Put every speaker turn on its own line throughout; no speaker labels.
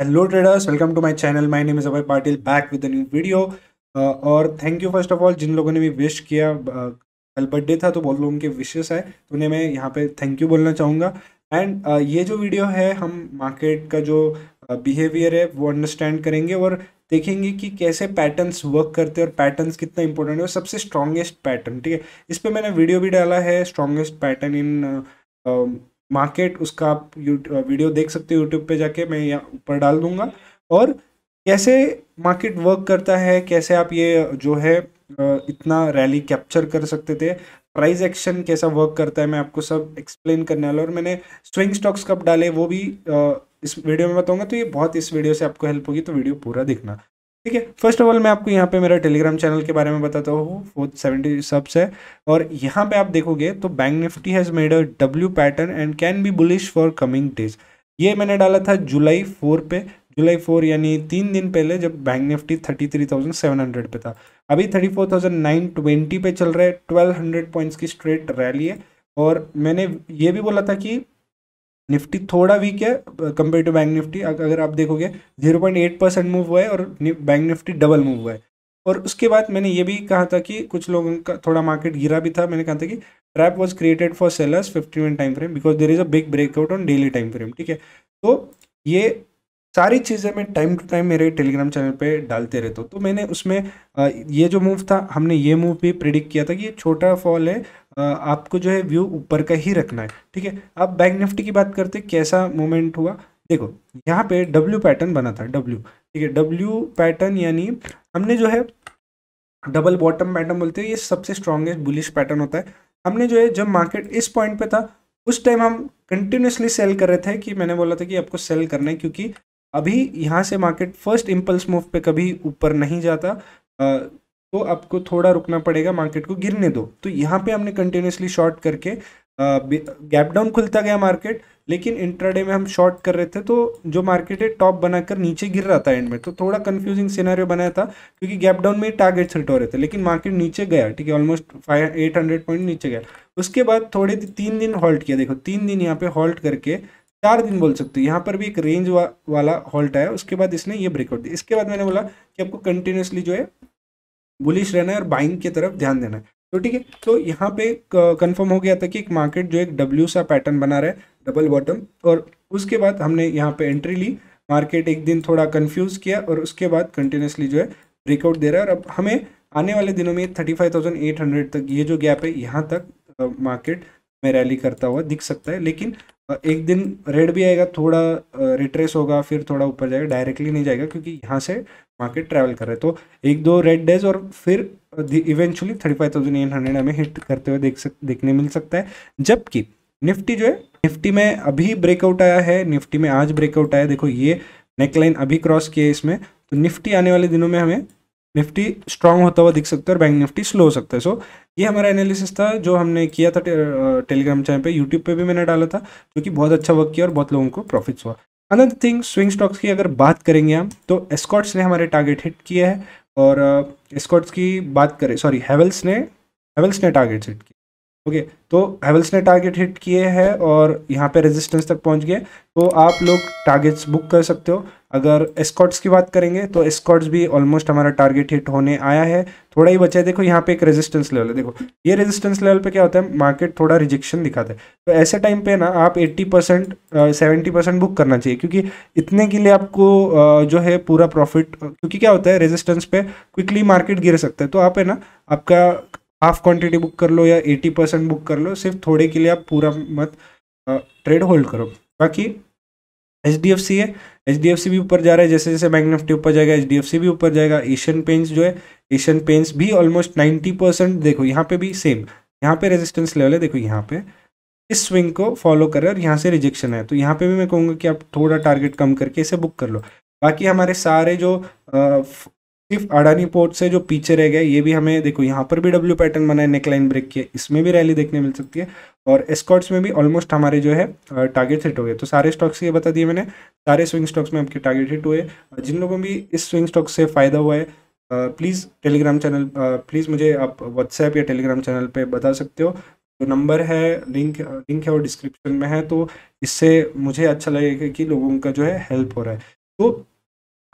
hello traders welcome to my channel my name is Abhay Patil back with new video और thank you first of all जिन लोगों ने भी wish किया uh, कल बर्थडे था तो बहुत लोगों के विशेस है तो उन्हें मैं यहाँ पे थैंक यू बोलना चाहूँगा एंड uh, ये जो वीडियो है हम मार्केट का जो बिहेवियर uh, है वो अंडरस्टैंड करेंगे और देखेंगे कि कैसे पैटर्न्स वर्क करते हैं और पैटर्न्स कितना इंपॉर्टेंट है और सबसे स्ट्रॉन्गेस्ट पैटर्न ठीक है इस पर मैंने वीडियो भी डाला है स्ट्रांगेस्ट पैटर्न इन मार्केट उसका आप वीडियो देख सकते हो यूट्यूब पे जाके मैं यहाँ ऊपर डाल दूंगा और कैसे मार्केट वर्क करता है कैसे आप ये जो है इतना रैली कैप्चर कर सकते थे प्राइस एक्शन कैसा वर्क करता है मैं आपको सब एक्सप्लेन करने वाला और मैंने स्विंग स्टॉक्स कब डाले वो भी इस वीडियो में बताऊंगा तो ये बहुत इस वीडियो से आपको हेल्प होगी तो वीडियो पूरा देखना ठीक है फर्स्ट ऑफ ऑल मैं आपको यहाँ पे मेरा टेलीग्राम चैनल के बारे में बताता हूँ फोर्थ सेवेंटी सब्स है और यहाँ पे आप देखोगे तो bank Nifty has made a W pattern and can be bullish for coming days ये मैंने डाला था जुलाई फोर पे जुलाई फोर यानी तीन दिन पहले जब bank Nifty thirty three thousand seven hundred पे था अभी thirty four thousand nine twenty पे चल रहा है ट्वेल्व हंड्रेड पॉइंट्स की स्ट्रेट रैली है और मैंने ये भी बोला था कि निफ्टी थोड़ा वीक है कंपेयर टू बैंक निफ्टी अगर आप देखोगे zero point eight percent move हुआ है और बैंक निफ्टी डबल मूव हुआ है और उसके बाद मैंने ये भी कहा था कि कुछ लोगों का थोड़ा मार्केट गिरा भी था मैंने कहा था कि trap was created for sellers fifty minute time frame because there is a big breakout on daily time frame ठीक है तो ये सारी चीज़ें मैं टाइम टू टाइम मेरे टेलीग्राम चैनल पे डालते रहता हूँ तो मैंने उसमें ये जो मूव था हमने ये मूव भी प्रिडिक्ट किया था कि ये छोटा फॉल है आपको जो है व्यू ऊपर का ही रखना है ठीक है अब बैंक निफ्टी की बात करते कैसा मूवमेंट हुआ देखो यहाँ पे डब्ल्यू पैटर्न बना था डब्ल्यू ठीक है डब्ल्यू पैटर्न यानी हमने जो है डबल बॉटम पैटर्न बोलते हैं ये सबसे स्ट्रॉन्गेस्ट बुलिश पैटर्न होता है हमने जो है जब मार्केट इस पॉइंट पे था उस टाइम हम कंटिन्यूसली सेल कर रहे थे कि मैंने बोला था कि आपको सेल करना है क्योंकि अभी यहाँ से मार्केट फर्स्ट इम्पल्स मूव पे कभी ऊपर नहीं जाता तो आपको थोड़ा रुकना पड़ेगा मार्केट को गिरने दो तो यहाँ पे हमने कंटिन्यूसली शॉर्ट करके गैप डाउन खुलता गया मार्केट लेकिन इंट्राडे में हम शॉर्ट कर रहे थे तो जो मार्केट है टॉप बनाकर नीचे गिर रहा था एंड में तो थोड़ा कंफ्यूजिंग सिनेरियो बनाया था क्योंकि गैप डाउन में टारगेट सेट हो रहे थे लेकिन मार्केट नीचे गया ठीक है almost five eight hundred point नीचे गया उसके बाद थोड़े तीन दिन हॉल्ट किया देखो तीन दिन यहाँ पे हॉल्ट करके चार दिन बोल सकते हो यहाँ पर भी एक रेंज वा, वाला हॉल्ट आया उसके बाद इसने ये ब्रेकआउट दिया इसके बाद मैंने बोला कि आपको कंटिन्यूसली जो है बुलिश रहना है और बाइंग की तरफ ध्यान देना है तो ठीक है तो यहाँ पे कंफर्म हो गया था कि एक मार्केट जो एक डब्ल्यू सा पैटर्न बना रहा है डबल बॉटम और उसके बाद हमने यहाँ पे एंट्री ली मार्केट एक दिन थोड़ा कंफ्यूज किया और उसके बाद कंटिन्यूसली जो है ब्रेकआउट दे रहा है और अब हमें आने वाले दिनों में thirty five thousand eight hundred तक ये जो गैप है यहाँ तक मार्केट में रैली करता हुआ दिख सकता है लेकिन एक दिन रेड भी आएगा थोड़ा रिट्रेस होगा फिर थोड़ा ऊपर जाएगा डायरेक्टली नहीं जाएगा क्योंकि यहाँ से मार्केट ट्रैवल कर रहे तो एक दो रेड डेज और फिर eventually thirty five thousand eight hundred हमें हिट करते हुए देख सक देखने मिल सकता है जबकि निफ्टी जो है निफ्टी में अभी ब्रेकआउट आया है निफ्टी में आज ब्रेकआउट आया देखो ये नेकलाइन अभी क्रॉस किया है इसमें तो निफ्टी आने वाले दिनों में हमें निफ्टी स्ट्रांग होता हुआ दिख सकता है और बैंक निफ्टी स्लो हो सकता है सो so, ये हमारा एनालिसिस था जो हमने किया था टेलीग्राम चैनल पे यूट्यूब पे भी मैंने डाला था जो कि बहुत अच्छा वर्क किया और बहुत लोगों को प्रॉफिट्स हुआ अनदर थिंग स्विंग स्टॉक्स की अगर बात करेंगे हम तो एस्कॉट्स ने हमारे टारगेट हिट किया है और एस्कॉट्स की बात करें सॉरी हैवल्स ने हैवल्स ने टारगेट हिट किया ओके तो हेवल्स ने टारगेट हिट किए हैं और यहाँ पे रेजिस्टेंस तक पहुँच गए तो आप लोग टारगेट्स बुक कर सकते हो अगर स्कॉट्स की बात करेंगे तो स्कॉट्स भी ऑलमोस्ट हमारा टारगेट हिट होने आया है थोड़ा ही बचा है देखो यहाँ पे एक रेजिस्टेंस लेवल है देखो ये रेजिस्टेंस लेवल पे क्या होता है मार्केट थोड़ा रिजेक्शन दिखाता है तो ऐसे टाइम पे ना आप 80 परसेंट सेवेंटी परसेंट बुक करना चाहिए क्योंकि इतने के लिए आपको जो है पूरा प्रॉफिट क्योंकि क्या होता है रेजिस्टेंस पे क्विकली मार्केट गिर सकता है तो आप है ना आपका हाफ क्वांटिटी बुक कर लो या एटी परसेंट बुक कर लो सिर्फ थोड़े के लिए आप पूरा मत ट्रेड होल्ड करो बाकी एच डी एफ सी है एच डी एफ सी भी ऊपर जा रहा है जैसे जैसे बैंक निफ्टी ऊपर जाएगा एच डी एफ सी भी ऊपर जाएगा एशियन पेंट्स जो है एशियन पेंट्स भी ऑलमोस्ट नाइन्टी परसेंट देखो यहाँ पे भी सेम यहाँ पे रेजिस्टेंस लेवल है देखो यहाँ पे इस स्विंग को फॉलो हैं और यहाँ से रिजेक्शन है तो यहाँ पे भी मैं कहूँगा कि आप थोड़ा टारगेट कम करके इसे बुक कर लो बाकी हमारे सारे जो सिर्फ अडानी पोर्ट से जो पीछे रह गए ये भी हमें देखो यहाँ पर भी डब्ल्यू पैटर्न बना है नेकलाइन ब्रेक किया इसमें भी रैली देखने मिल सकती है और स्कॉट्स में भी ऑलमोस्ट हमारे जो है टारगेट हिट हो गए तो सारे स्टॉक्स ये बता दिए मैंने सारे स्विंग स्टॉक्स में आपके टारगेट हिट हुए जिन लोगों भी इस स्विंग स्टॉक से फ़ायदा हुआ है प्लीज़ टेलीग्राम चैनल प्लीज़ मुझे आप व्हाट्सएप या टेलीग्राम चैनल पर बता सकते हो जो तो नंबर है लिंक लिंक है वो डिस्क्रिप्शन में है तो इससे मुझे अच्छा लगेगा कि लोगों का जो है हेल्प हो रहा है तो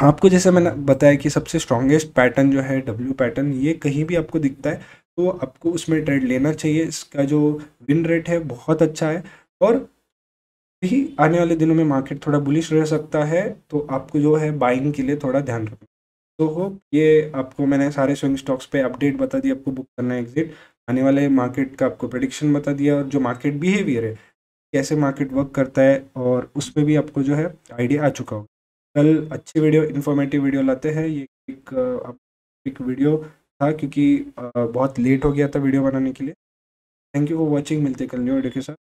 आपको जैसे मैंने बताया कि सबसे स्ट्रॉन्गेस्ट पैटर्न जो है डब्ल्यू पैटर्न ये कहीं भी आपको दिखता है तो आपको उसमें ट्रेड लेना चाहिए इसका जो विन रेट है बहुत अच्छा है और भी आने वाले दिनों में मार्केट थोड़ा बुलिश रह सकता है तो आपको जो है बाइंग के लिए थोड़ा ध्यान रखना तो होप ये आपको मैंने सारे स्विंग स्टॉक्स पे अपडेट बता दिया आपको बुक करना है एग्जिट आने वाले मार्केट का आपको प्रडिक्शन बता दिया और जो मार्केट बिहेवियर है कैसे मार्केट वर्क करता है और उस पर भी आपको जो है आइडिया आ चुका होगा कल अच्छी वीडियो इन्फॉर्मेटिव वीडियो लाते हैं ये एक एक वीडियो था क्योंकि बहुत लेट हो गया था वीडियो बनाने के लिए थैंक यू फॉर वॉचिंग मिलते कल न्यू वीडियो के साथ